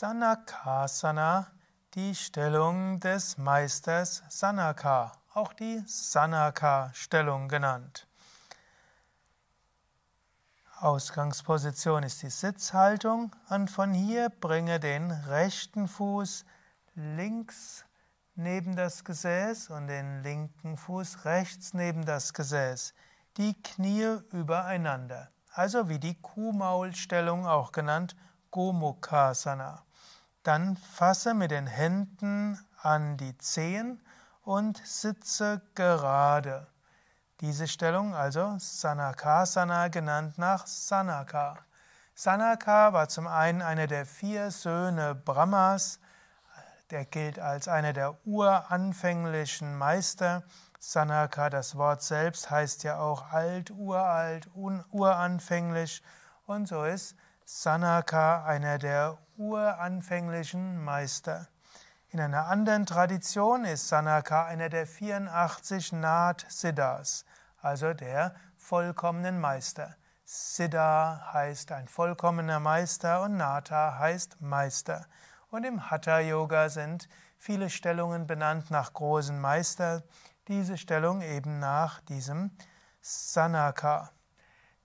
Sanakasana, die Stellung des Meisters Sanaka, auch die Sanaka-Stellung genannt. Ausgangsposition ist die Sitzhaltung und von hier bringe den rechten Fuß links neben das Gesäß und den linken Fuß rechts neben das Gesäß, die Knie übereinander, also wie die Kuhmaulstellung auch genannt, Gomukhasana. Dann fasse mit den Händen an die Zehen und sitze gerade. Diese Stellung also Sanakasana genannt nach Sanaka. Sanaka war zum einen einer der vier Söhne Brahmas, der gilt als einer der uranfänglichen Meister. Sanaka, das Wort selbst heißt ja auch alt, uralt, uranfänglich und so ist Sanaka, einer der uranfänglichen Meister. In einer anderen Tradition ist Sanaka einer der 84 Nath Siddhas, also der vollkommenen Meister. Siddha heißt ein vollkommener Meister und Nata heißt Meister. Und im Hatha Yoga sind viele Stellungen benannt nach großen Meister, diese Stellung eben nach diesem Sanaka.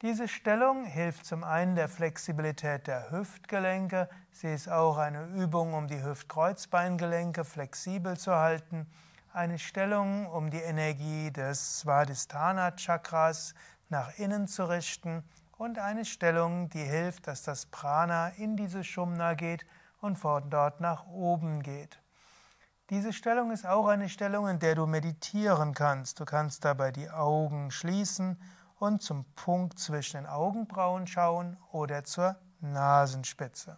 Diese Stellung hilft zum einen der Flexibilität der Hüftgelenke. Sie ist auch eine Übung, um die Hüftkreuzbeingelenke flexibel zu halten. Eine Stellung, um die Energie des Svadhisthana Chakras nach innen zu richten. Und eine Stellung, die hilft, dass das Prana in diese Shumna geht und von dort nach oben geht. Diese Stellung ist auch eine Stellung, in der du meditieren kannst. Du kannst dabei die Augen schließen und zum Punkt zwischen den Augenbrauen schauen oder zur Nasenspitze.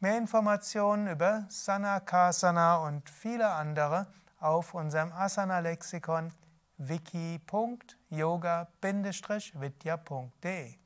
Mehr Informationen über Sana Kasana und viele andere auf unserem Asana-Lexikon wiki.yoga-vidya.de